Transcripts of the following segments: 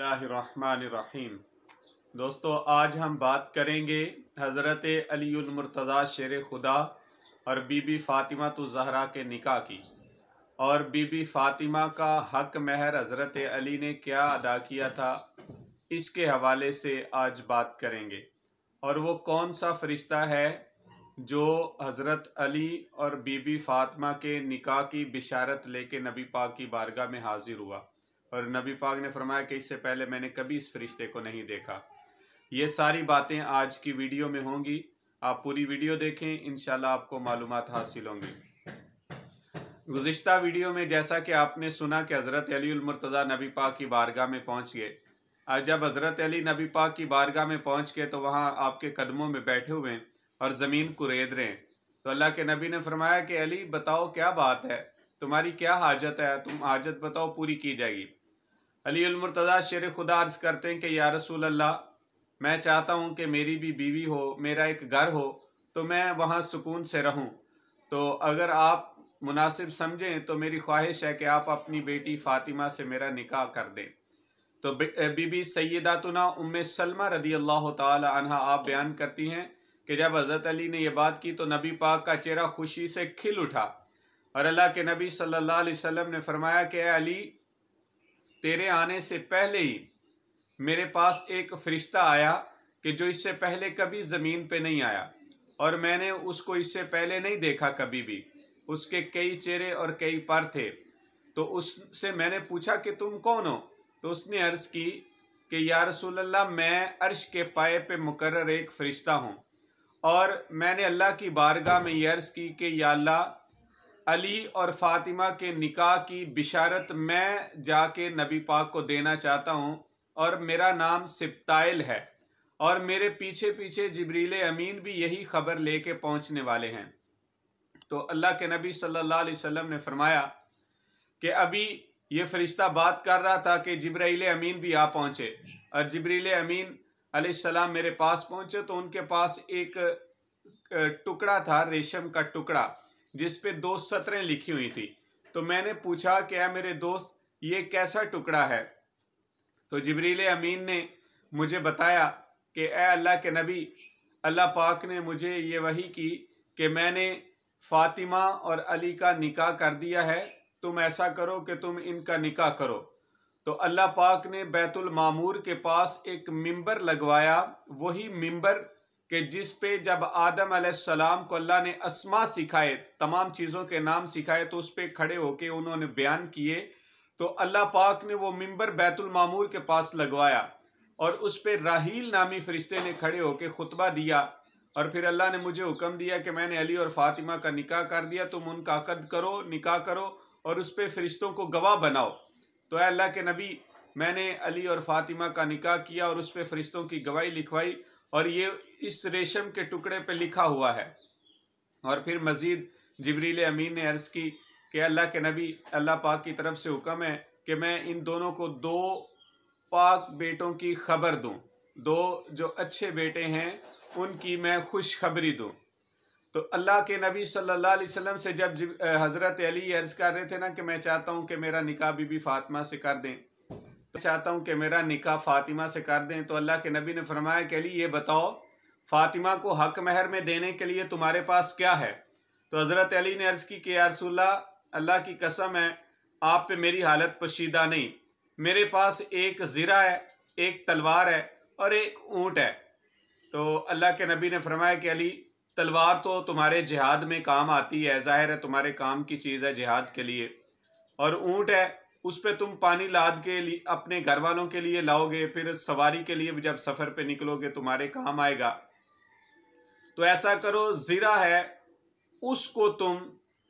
रहीम दोस्तों आज हम बात करेंगे हज़रत अलीमरतज़ा शेर खुदा और बीबी फ़ातिमा तो जहरा के निका की और बीबी फ़ातिमा का हक महर हज़रत अली ने क्या अदा किया था इसके हवाले से आज बात करेंगे और वो कौन सा फरिश्ता है जो हज़रत अली और बीबी फ़ातिमा के निका की बिशारत लेके नबी पाक की बारगाह में हाज़िर हुआ और नबी पाक ने फरमाया कि इससे पहले मैंने कभी इस फरिश्ते को नहीं देखा ये सारी बातें आज की वीडियो में होंगी आप पूरी वीडियो देखें इन आपको मालूम हासिल होंगी गुज्त वीडियो में जैसा कि आपने सुना कि हज़रत अली मुर्तज़ा नबी पाक की बारगाह में पहुंच गए और जब हज़रत अली नबी पाक की बारगाह में पहुंच गए तो वहाँ आपके कदमों में बैठे हुए हैं और ज़मीन कुरेद रहे हैं तो अल्लाह के नबी ने फरमाया कि अली बताओ क्या बात है तुम्हारी क्या हाजत है तुम हाजत बताओ पूरी की जाएगी अली अलमरतदा शेर खुदा अर्ज़ करते हैं कि या रसूल अल्लाह मैं चाहता हूँ कि मेरी भी बीवी हो मेरा एक घर हो तो मैं वहाँ सुकून से रहूँ तो अगर आप मुनासिब समझें तो मेरी ख्वाहिश है कि आप अपनी बेटी फ़ातिमा से मेरा निकाह कर दें तो बीबी सैदातना उम सलमा रदी अल्लाह तहा आप बयान करती हैं कि जब हज़रत अली ने यह बात की तो नबी पाक का चेहरा खुशी से खिल उठा और अल्लाह के नबी सल्लल्लाहु अलैहि वसल्लम ने फरमाया कि अली तेरे आने से पहले ही मेरे पास एक फ़रिश्ता आया कि जो इससे पहले कभी ज़मीन पे नहीं आया और मैंने उसको इससे पहले नहीं देखा कभी भी उसके कई चेहरे और कई पर थे तो उससे मैंने पूछा कि तुम कौन हो तो उसने अर्ज़ की कि या रसूल अल्लाह मैं अर्श के पाए पे मुकर एक फ़रिश्ता हूँ और मैंने अल्लाह की बारगाह में ये अर्ज़ की कि या अल्लाह अली और फातिमा के निकाह की बिशारत मैं जाके नबी पाक को देना चाहता हूँ और मेरा नाम सिप्ताइल है और मेरे पीछे पीछे जबरील अमीन भी यही खबर लेके पहुँचने वाले हैं तो अल्लाह के नबी सल्लल्लाहु अलैहि वसल्लम ने फरमाया कि अभी ये फ़रिश्ता बात कर रहा था कि जबरील अमीन भी आ पहुँचे और जबरील अमीन आसमाम मेरे पास पहुँचे तो उनके पास एक टुकड़ा था रेशम का टुकड़ा जिस पे दो सत्रें लिखी हुई थी तो मैंने पूछा क्या मेरे दोस्त ये कैसा टुकड़ा है तो जबरील अमीन ने मुझे बताया कि ए अल्लाह के नबी अल्लाह पाक ने मुझे ये वही की कि मैंने फ़ातिमा और अली का निकाह कर दिया है तुम ऐसा करो कि तुम इनका निकाह करो तो अल्लाह पाक ने बैतुल मामूर के पास एक मिंबर लगवाया वही मिंबर कि जिस पे जब आदम सलाम को अल्लाह ने असमा सिखाए तमाम चीज़ों के नाम सिखाए तो उस पर खड़े होके उन्होंने बयान किए तो अल्लाह पाक ने वो मिंबर बैतुल मामूर के पास लगवाया और उस पर राहील नामी फरिश्ते ने खड़े होके खुतबा दिया और फिर अल्लाह ने मुझे हुक्म दिया कि मैंने अली और फातिमा का निकाह कर दिया तुम उनका कद करो निकाह करो और उस पर फरिश्तों को गवाह बनाओ तो अल्लाह के नबी मैंने अली और फातिमा का निकाह किया और उस पर फरिश्तों की गवाही लिखवाई और ये इस रेशम के टुकड़े पे लिखा हुआ है और फिर मज़ीद जबरील अमीन ने अर्ज़ की कि अल्लाह के नबी अल्लाह पाक की तरफ से हुक्म है कि मैं इन दोनों को दो पाक बेटों की खबर दूं दो जो अच्छे बेटे हैं उनकी मैं खुशखबरी दूं तो अल्लाह के नबी सल्लल्लाहु अलैहि वसल्लम से जब हज़रत अली अर्ज़ कर रहे थे ना कि मैं चाहता हूँ कि मेरा निकाह बीबी फ़ातिमा से कर दें चाहता हूँ कि मेरा निकाह फातिमा से कर दें तो अल्लाह के नबी ने फरमाया कहली ये बताओ फातिमा को हक महर में देने के लिए तुम्हारे पास क्या है तो हज़रत अली ने अर्ज़ की कि यारसोल्ला अल्लाह की कसम है आप पे मेरी हालत पशीदा नहीं मेरे पास एक ज़रा है एक तलवार है और एक ऊँट है तो अल्लाह के नबी ने फरमाया कि अली तलवार तो तुम्हारे जिहाद में काम आती है ज़ाहिर है तुम्हारे काम की चीज़ है जिहाद के लिए और ऊँट है उस पर तुम पानी लाद के अपने घर वालों के लिए लाओगे फिर सवारी के लिए भी जब सफ़र पे निकलोगे तुम्हारे काम आएगा तो ऐसा करो ज़ीरा है उसको तुम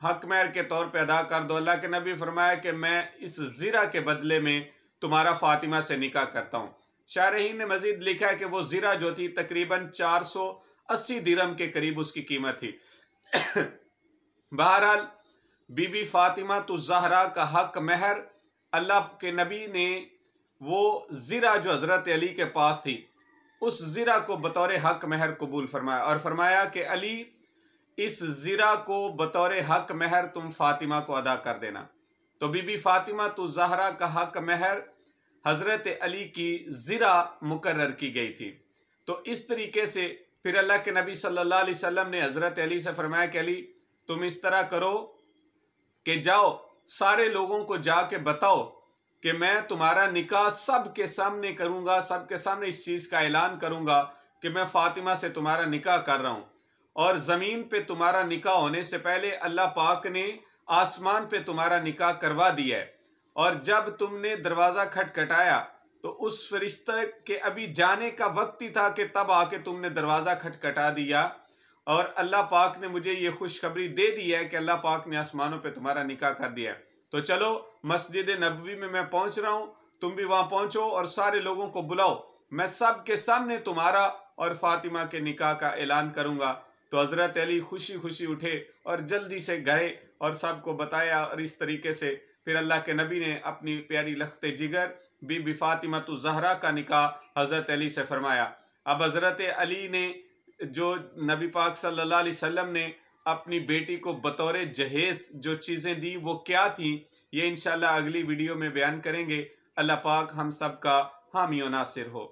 हक मैर के तौर पे अदा कर दो अल्लाह के नबी फरमाया कि मैं इस ज़ीरा के बदले में तुम्हारा फ़ातिमा से निकाह करता हूँ शारहीन ने मज़ीद लिखा है कि वो ज़ीरा जो थी तकरीबन चार सौ अस्सी दिरम के करीब उसकी कीमत थी बहरहाल बीबी फ़ातिमा तो जहरा का हक महर अल्लाह के नबी ने वो ज़रा जो हज़रत अली के पास थी उस ज़रा को बतौर हक महर कबूल फरमाया और फरमाया कि अली इस ज़रा को बतौर हक महर तुम फ़ातिमा को अदा कर देना तो बीबी फ़ातिमा तो जहरा का हक महर हज़रत अली की ज़रा मुकर की गई थी तो इस तरीके से फिर अल्लाह के नबी सल्लल्लाहु अलैहि वसल्लम ने हज़रत अली से फरमाया कि अली तुम इस तरह करो कि जाओ सारे लोगों को जाके बताओ कि मैं तुम्हारा निकाह सब के सामने करूंगा सब के सामने इस चीज़ का ऐलान करूंगा कि मैं फ़ातिमा से तुम्हारा निकाह कर रहा हूं और ज़मीन पे तुम्हारा निकाह होने से पहले अल्लाह पाक ने आसमान पे तुम्हारा निकाह करवा दिया है और जब तुमने दरवाज़ा खटखटाया तो उस फरिश्ते के अभी जाने का वक्त ही था कि तब आके तुमने दरवाज़ा खटखटा दिया और अल्लाह पाक ने मुझे ये खुशखबरी दे दी है कि अल्लाह पाक ने आसमानों पे तुम्हारा निकाह कर दिया है तो चलो मस्जिद नबवी में मैं पहुंच रहा हूँ तुम भी वहाँ पहुँचो और सारे लोगों को बुलाओ मैं सब के सामने तुम्हारा और फातिमा के निकाह का ऐलान करूँगा तो हज़रत अली खुशी खुशी उठे और जल्दी से गए और सबको बताया और इस तरीके से फिर अल्लाह के नबी ने अपनी प्यारी लखते जिगर बीबी फातिमा तो जहरा का निकाह हज़रत अली से फरमाया अब हज़रत अली ने जो नबी पाक सल्लल्लाहु अलैहि वसल्लम ने अपनी बेटी को बतौर जहेज जो चीज़ें दी वो क्या थी ये इनशाला अगली वीडियो में बयान करेंगे अल्लाह पाक हम सब का हामी नासिर हो